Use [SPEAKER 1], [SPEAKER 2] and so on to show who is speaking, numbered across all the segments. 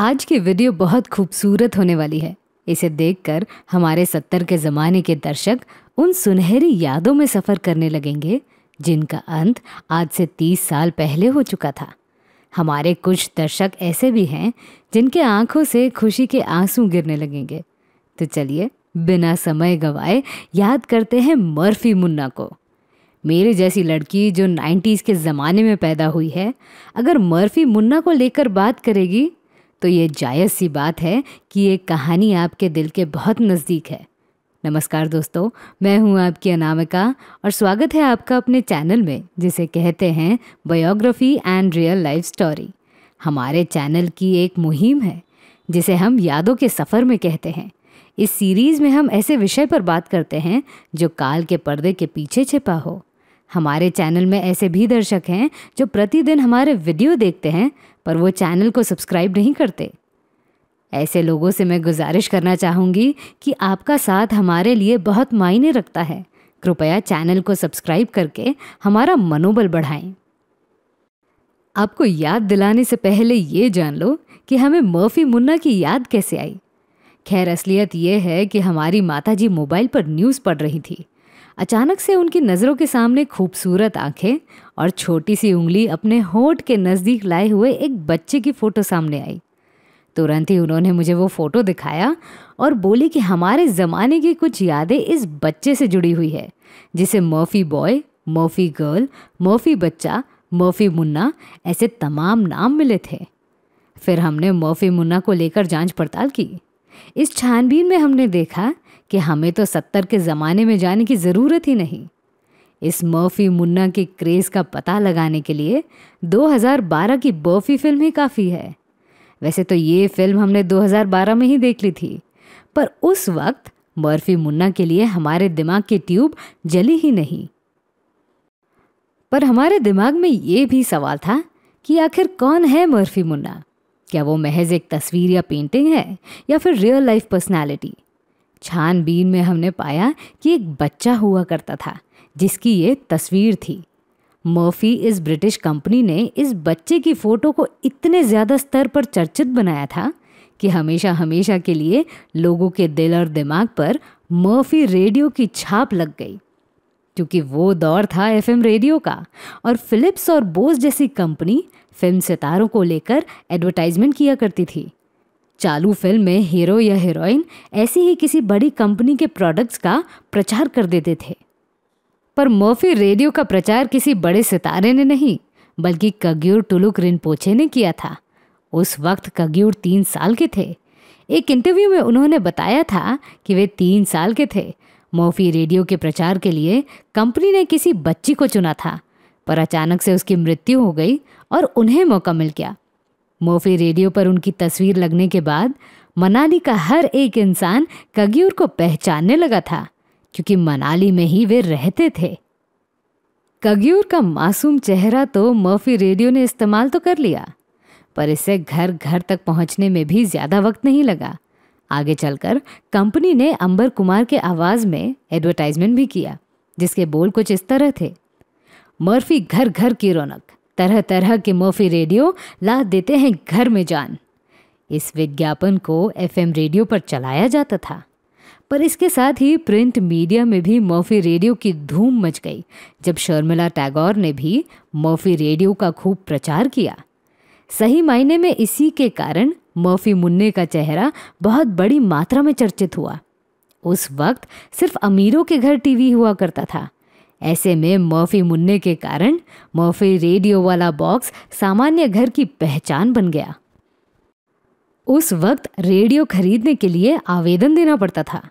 [SPEAKER 1] आज की वीडियो बहुत खूबसूरत होने वाली है इसे देखकर हमारे सत्तर के ज़माने के दर्शक उन सुनहरी यादों में सफ़र करने लगेंगे जिनका अंत आज से तीस साल पहले हो चुका था हमारे कुछ दर्शक ऐसे भी हैं जिनके आंखों से खुशी के आंसू गिरने लगेंगे तो चलिए बिना समय गवाए याद करते हैं मर्फी मुन्ना को मेरे जैसी लड़की जो 90s के ज़माने में पैदा हुई है अगर मर्फी मुन्ना को लेकर बात करेगी तो ये जायज़ सी बात है कि ये कहानी आपके दिल के बहुत नज़दीक है नमस्कार दोस्तों मैं हूं आपकी अनामिका और स्वागत है आपका अपने चैनल में जिसे कहते हैं biography and real life story हमारे चैनल की एक मुहिम है जिसे हम यादों के सफ़र में कहते हैं इस सीरीज़ में हम ऐसे विषय पर बात करते हैं जो काल के पर्दे के पीछे छिपा हो हमारे चैनल में ऐसे भी दर्शक हैं जो प्रतिदिन हमारे वीडियो देखते हैं पर वो चैनल को सब्सक्राइब नहीं करते ऐसे लोगों से मैं गुजारिश करना चाहूँगी कि आपका साथ हमारे लिए बहुत मायने रखता है कृपया चैनल को सब्सक्राइब करके हमारा मनोबल बढ़ाएं। आपको याद दिलाने से पहले ये जान लो कि हमें मर्फी मुन्ना की याद कैसे आई खैर असलियत यह है कि हमारी माताजी मोबाइल पर न्यूज़ पढ़ रही थी अचानक से उनकी नज़रों के सामने खूबसूरत आंखें और छोटी सी उंगली अपने होठ के नज़दीक लाए हुए एक बच्चे की फ़ोटो सामने आई तुरंत ही उन्होंने मुझे वो फ़ोटो दिखाया और बोली कि हमारे ज़माने की कुछ यादें इस बच्चे से जुड़ी हुई है जिसे मोफी बॉय मोफी गर्ल मोफी बच्चा मोफी मुन्ना ऐसे तमाम नाम मिले थे फिर हमने मोफी मुन्ना को लेकर जांच पड़ताल की इस छानबीन में हमने देखा कि हमें तो सत्तर के ज़माने में जाने की ज़रूरत ही नहीं इस मर्फी मुन्ना के क्रेज़ का पता लगाने के लिए 2012 की बर्फी फिल्म ही काफ़ी है वैसे तो ये फिल्म हमने 2012 में ही देख ली थी पर उस वक्त मर्फी मुन्ना के लिए हमारे दिमाग की ट्यूब जली ही नहीं पर हमारे दिमाग में ये भी सवाल था कि आखिर कौन है मर्फी मुन्ना क्या वो महज एक तस्वीर या पेंटिंग है या फिर रियल लाइफ पर्सनैलिटी छानबीन में हमने पाया कि एक बच्चा हुआ करता था जिसकी ये तस्वीर थी मर्फी इस ब्रिटिश कंपनी ने इस बच्चे की फ़ोटो को इतने ज़्यादा स्तर पर चर्चित बनाया था कि हमेशा हमेशा के लिए लोगों के दिल और दिमाग पर मर्फी रेडियो की छाप लग गई क्योंकि वो दौर था एफएम रेडियो का और फिलिप्स और बोस जैसी कंपनी फिल्म सितारों को लेकर एडवर्टाइजमेंट किया करती थी चालू फिल्म में हीरो या हीरोइन ऐसी ही किसी बड़ी कंपनी के प्रोडक्ट्स का प्रचार कर देते थे पर मोफी रेडियो का प्रचार किसी बड़े सितारे ने नहीं बल्कि कग्यूर टुलुक रिनपोचे ने किया था उस वक्त कग्यूर तीन साल के थे एक इंटरव्यू में उन्होंने बताया था कि वे तीन साल के थे मोफी रेडियो के प्रचार के लिए कंपनी ने किसी बच्ची को चुना था पर अचानक से उसकी मृत्यु हो गई और उन्हें मौका मिल गया मोफी रेडियो पर उनकी तस्वीर लगने के बाद मनाली का हर एक इंसान कगियूर को पहचानने लगा था क्योंकि मनाली में ही वे रहते थे कगियूर का मासूम चेहरा तो मर्फी रेडियो ने इस्तेमाल तो कर लिया पर इससे घर घर तक पहुंचने में भी ज़्यादा वक्त नहीं लगा आगे चलकर कंपनी ने अंबर कुमार के आवाज़ में एडवर्टाइजमेंट भी किया जिसके बोल कुछ इस तरह थे मर्फी घर घर की रौनक तरह तरह के मर्फी रेडियो ला देते हैं घर में जान इस विज्ञापन को एफएम रेडियो पर चलाया जाता था पर इसके साथ ही प्रिंट मीडिया में भी मोफी रेडियो की धूम मच गई जब शर्मिला टैगोर ने भी मोफी रेडियो का खूब प्रचार किया सही मायने में इसी के कारण मोफी मुन्ने का चेहरा बहुत बड़ी मात्रा में चर्चित हुआ उस वक्त सिर्फ अमीरों के घर टीवी हुआ करता था ऐसे में मर्फी मुन्ने के कारण मर्फी रेडियो वाला बॉक्स सामान्य घर की पहचान बन गया उस वक्त रेडियो खरीदने के लिए आवेदन देना पड़ता था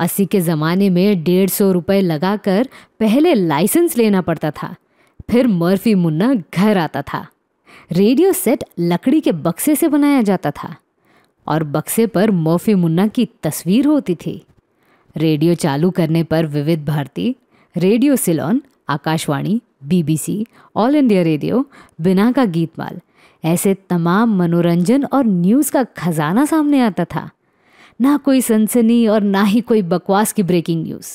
[SPEAKER 1] अस्सी के ज़माने में डेढ़ सौ रुपये लगाकर पहले लाइसेंस लेना पड़ता था फिर मर्फी मुन्ना घर आता था रेडियो सेट लकड़ी के बक्से से बनाया जाता था और बक्से पर मर्फी मुन्ना की तस्वीर होती थी रेडियो चालू करने पर Vividh Bharati Radio Ceylon Akashvani BBC All India Radio बिना का गीतमाल ऐसे तमाम मनोरंजन और न्यूज़ का खजाना सामने आता था ना कोई सनसनी और ना ही कोई बकवास की ब्रेकिंग न्यूज़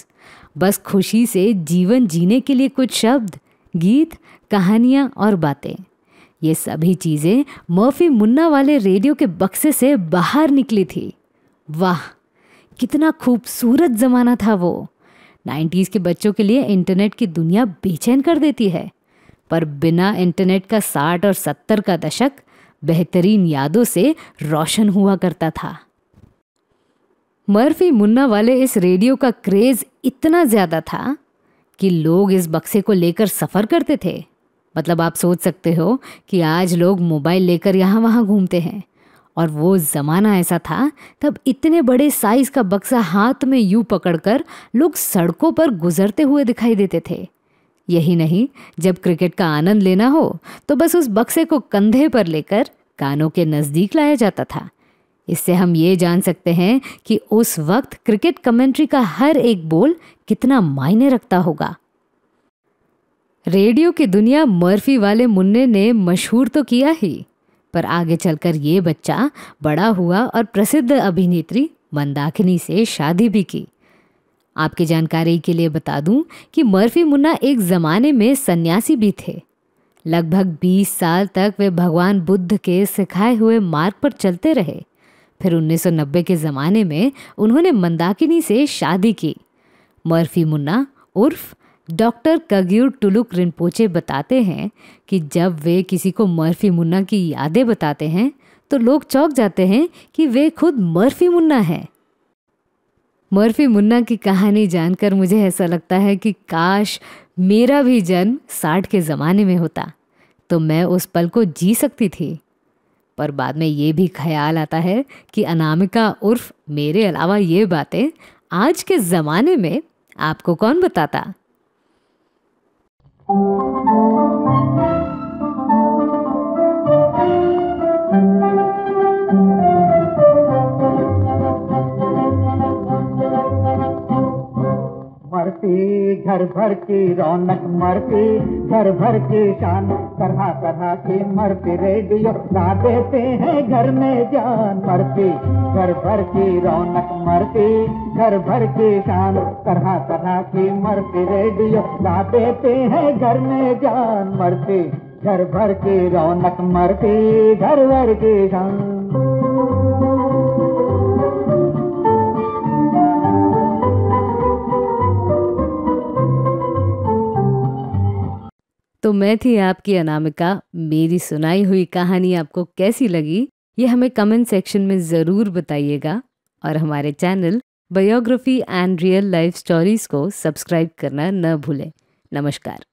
[SPEAKER 1] बस खुशी से जीवन जीने के लिए कुछ शब्द गीत कहानियाँ और बातें ये सभी चीज़ें मर्फी मुन्ना वाले रेडियो के बक्से से बाहर निकली थी वाह कितना खूबसूरत ज़माना था वो नाइन्टीज़ के बच्चों के लिए इंटरनेट की दुनिया बेचैन कर देती है पर बिना इंटरनेट का साठ और सत्तर का दशक बेहतरीन यादों से रोशन हुआ करता था मर्फी मुन्ना वाले इस रेडियो का क्रेज इतना ज़्यादा था कि लोग इस बक्से को लेकर सफ़र करते थे मतलब आप सोच सकते हो कि आज लोग मोबाइल लेकर यहाँ वहाँ घूमते हैं और वो ज़माना ऐसा था तब इतने बड़े साइज का बक्सा हाथ में यूं पकड़कर लोग सड़कों पर गुजरते हुए दिखाई देते थे यही नहीं जब क्रिकेट का आनंद लेना हो तो बस उस बक्से को कंधे पर लेकर कानों के नज़दीक लाया जाता था इससे हम ये जान सकते हैं कि उस वक्त क्रिकेट कमेंट्री का हर एक बोल कितना मायने रखता होगा रेडियो की दुनिया मर्फी वाले मुन्ने ने मशहूर तो किया ही पर आगे चलकर ये बच्चा बड़ा हुआ और प्रसिद्ध अभिनेत्री मंदाकिनी से शादी भी की आपकी जानकारी के लिए बता दूं कि मर्फी मुन्ना एक ज़माने में सन्यासी भी थे लगभग 20 साल तक वे भगवान बुद्ध के सिखाए हुए मार्ग पर चलते रहे फिर 1990 के ज़माने में उन्होंने मंदाकिनी से शादी की मर्फी मुन्ना उर्फ डॉक्टर कग्यूर टुलुक रिनपोचे बताते हैं कि जब वे किसी को मर्फी मुन्ना की यादें बताते हैं तो लोग चौंक जाते हैं कि वे खुद मर्फी मुन्ना हैं मर्फी मुन्ना की कहानी जानकर मुझे ऐसा लगता है कि काश मेरा भी जन्म साठ के ज़माने में होता तो मैं उस पल को जी सकती थी पर बाद में ये भी ख्याल आता है कि अनामिका उर्फ मेरे अलावा ये बातें आज के ज़माने में आपको कौन बताता Música घर भर की रौनक मरती घर भर की शान तरह तरह की मरती रेडियो ला देते हैं घर में जान मरती घर भर की रौनक मरती घर भर की शान तरह तरह की मरती रेडियो ला देते हैं घर में जान मरती घर भर की रौनक मरती घर भर की शान तो मैं थी आपकी अनामिका मेरी सुनाई हुई कहानी आपको कैसी लगी ये हमें कमेंट सेक्शन में ज़रूर बताइएगा और हमारे channel biography and real life stories को सब्सक्राइब करना न भूलें नमस्कार